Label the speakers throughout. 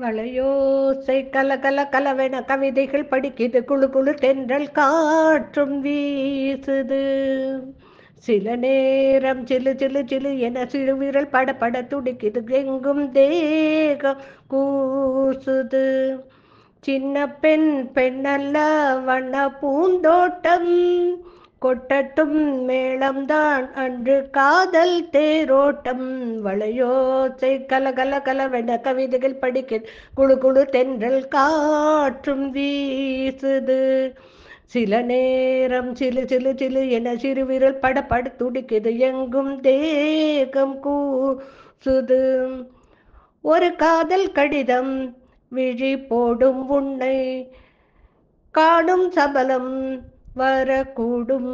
Speaker 1: வளையோசை கல கல கலவென கவிதைகள் படிக்கிது குழு குழு தென்றல் காற்றும் வீசுது சில நேரம் சிலு சிலு சிலு என சிறுவிரல் பட பட துடிக்குது எங்கும் தேகம் கூசுது சின்ன பெண் பெண்ணல்ல வண்ண பூந்தோட்டம் கொட்டட்டும் மேளம்தான் அன்று காதல் தேரோட்டம் வளையோசை கல கல கலவென கவிதைகள் படிக்க குழு குழு தென்றல் காற்றும் வீசுது சில நேரம் சிலு சிலு சிலு என சிறு விரல் பட பட துடிக்குது எங்கும் தேகம் கூசுது ஒரு காதல் கடிதம் விழி போடும் உன்னை காணும் சபலம் வரக்கூடும்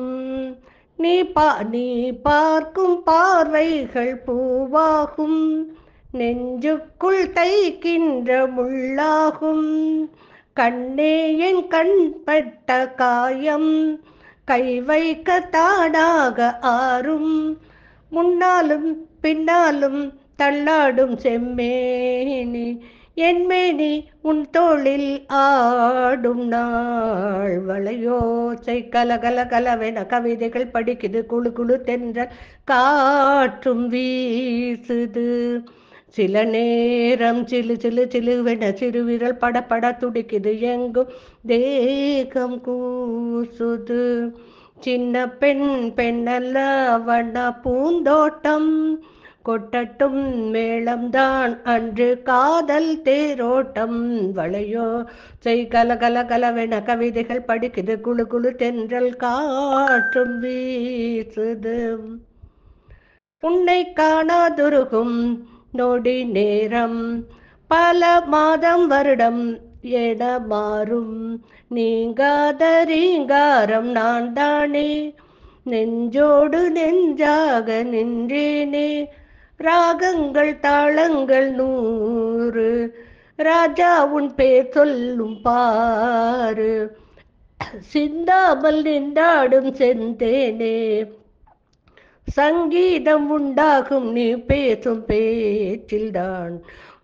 Speaker 1: நீ பா நீ பார்க்கும் பார்வைகள் பூவாகும் நெஞ்சுக்குள் தைக்கின்ற முள்ளாகும் கண்ணே என் கண்பட்ட காயம் கை வைக்க தாடாக ஆறும் முன்னாலும் பின்னாலும் தள்ளாடும் செம்மேனி என்மேனி உன் தோளில் ஆடும் நாள் வளையோசை கல கல கலவென கவிதைகள் படிக்குது குழு குழு தென்ற காற்றும் வீசுது சில நேரம் சிலு சிலு சிலுவென சிறுவிரல் பட பட துடிக்குது எங்கும் தேகம் கூசுது சின்ன பெண் பெண்ணல்ல வண்ண பூந்தோட்டம் கொட்டட்டும் மேளம்தான் அன்று காதல் தேரோட்டம் வளையோ செய் கல கல கலவென கவிதைகள் படிக்குது குழு குழு தென்றல் காற்றும் வீசுது உன்னை காணாதுருகும் நொடி நேரம் பல மாதம் வருடம் என மாறும் நீங்காத ரீங்காரம் நான் தானே நெஞ்சோடு நெஞ்சாக நின்றேனே ராகங்கள் தாளங்கள் நூறு ராஜா உன் பேர் சொல்லும் பாரு சிந்தாமல் நின்றாடும் செந்தேனே சங்கீதம் உண்டாகும் நீ பேசும் பேச்சில்தான்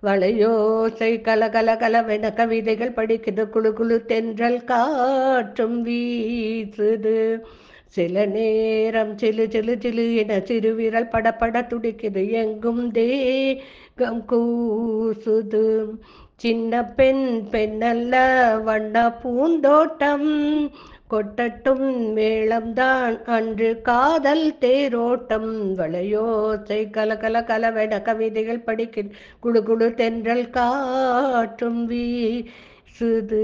Speaker 1: வளையோசை கல கலவென கவிதைகள் படிக்கிறது குழு குழு தென்றல் காற்றும் வீசுது சில நேரம் சிலு சிலு சிலு என சிறுவிரல் படப்பட துடிக்குது எங்கும் தேகம் கூசுது சின்ன பெண் பெண்ணல்ல வண்ண பூந்தோட்டம் கொட்டட்டும் மேளம்தான் அன்று காதல் தேரோட்டம் வளையோசை கலகல கலவெட கவிதைகள் படிக்கிற குடு குடு தென்றல் காற்றும் வீசுது